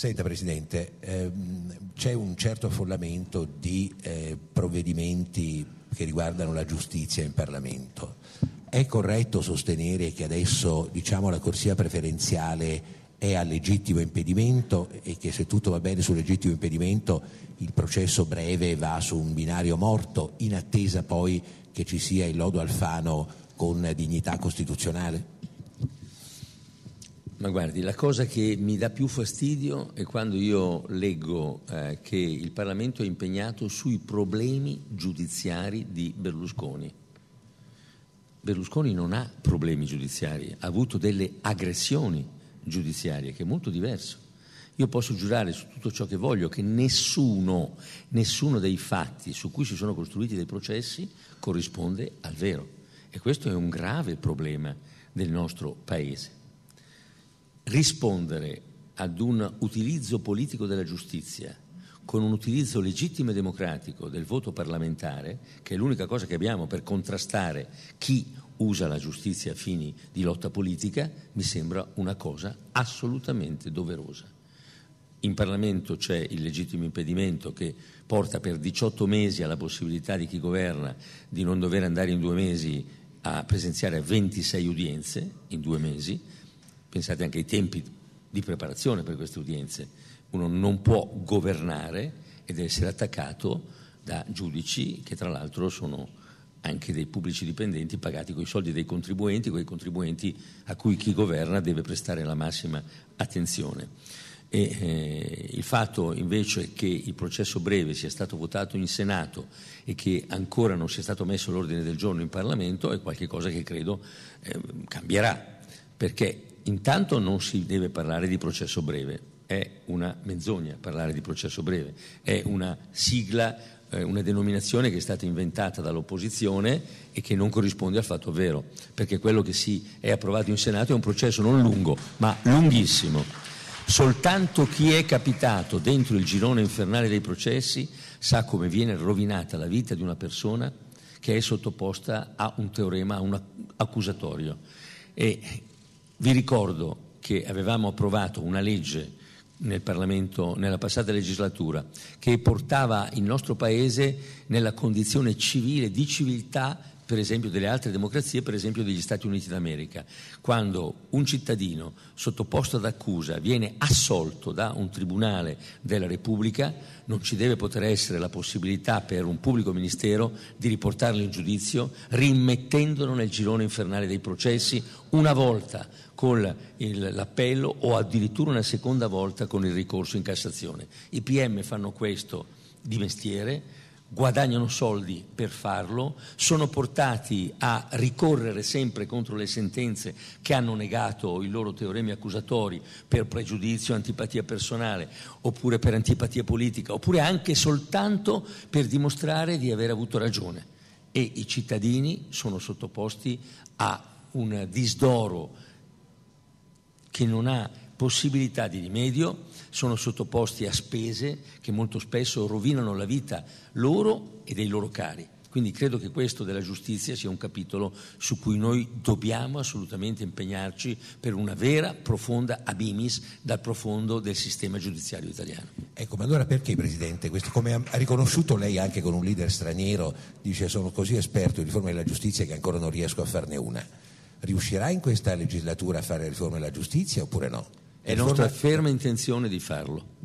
Senta Presidente, ehm, c'è un certo affollamento di eh, provvedimenti che riguardano la giustizia in Parlamento. È corretto sostenere che adesso diciamo, la corsia preferenziale è a legittimo impedimento e che se tutto va bene sul legittimo impedimento il processo breve va su un binario morto in attesa poi che ci sia il lodo Alfano con dignità costituzionale? Ma guardi, la cosa che mi dà più fastidio è quando io leggo eh, che il Parlamento è impegnato sui problemi giudiziari di Berlusconi. Berlusconi non ha problemi giudiziari, ha avuto delle aggressioni giudiziarie, che è molto diverso. Io posso giurare su tutto ciò che voglio che nessuno, nessuno dei fatti su cui si sono costruiti dei processi corrisponde al vero. E questo è un grave problema del nostro Paese rispondere ad un utilizzo politico della giustizia con un utilizzo legittimo e democratico del voto parlamentare, che è l'unica cosa che abbiamo per contrastare chi usa la giustizia a fini di lotta politica, mi sembra una cosa assolutamente doverosa. In Parlamento c'è il legittimo impedimento che porta per 18 mesi alla possibilità di chi governa di non dover andare in due mesi a presenziare 26 udienze in due mesi, pensate anche ai tempi di preparazione per queste udienze, uno non può governare ed essere attaccato da giudici che tra l'altro sono anche dei pubblici dipendenti pagati con i soldi dei contribuenti, quei contribuenti a cui chi governa deve prestare la massima attenzione. E, eh, il fatto invece che il processo breve sia stato votato in Senato e che ancora non sia stato messo l'ordine del giorno in Parlamento è qualcosa che credo eh, cambierà perché intanto non si deve parlare di processo breve, è una menzogna parlare di processo breve, è una sigla, eh, una denominazione che è stata inventata dall'opposizione e che non corrisponde al fatto vero, perché quello che si è approvato in Senato è un processo non lungo, ma lunghissimo. Soltanto chi è capitato dentro il girone infernale dei processi sa come viene rovinata la vita di una persona che è sottoposta a un teorema, a un accusatorio. E vi ricordo che avevamo approvato una legge nel Parlamento nella passata legislatura che portava il nostro Paese nella condizione civile di civiltà per esempio delle altre democrazie, per esempio degli Stati Uniti d'America. Quando un cittadino sottoposto ad accusa viene assolto da un tribunale della Repubblica, non ci deve poter essere la possibilità per un pubblico ministero di riportarlo in giudizio rimettendolo nel girone infernale dei processi una volta con l'appello o addirittura una seconda volta con il ricorso in Cassazione. I PM fanno questo di mestiere guadagnano soldi per farlo, sono portati a ricorrere sempre contro le sentenze che hanno negato i loro teoremi accusatori per pregiudizio, antipatia personale, oppure per antipatia politica, oppure anche soltanto per dimostrare di aver avuto ragione. E i cittadini sono sottoposti a un disdoro che non ha possibilità di rimedio, sono sottoposti a spese che molto spesso rovinano la vita loro e dei loro cari. Quindi credo che questo della giustizia sia un capitolo su cui noi dobbiamo assolutamente impegnarci per una vera, profonda abimis dal profondo del sistema giudiziario italiano. Ecco, ma allora perché Presidente, questo, come ha riconosciuto lei anche con un leader straniero, dice sono così esperto di riforma della giustizia che ancora non riesco a farne una, riuscirà in questa legislatura a fare riforma della giustizia oppure no? è nostra ferma intenzione di farlo.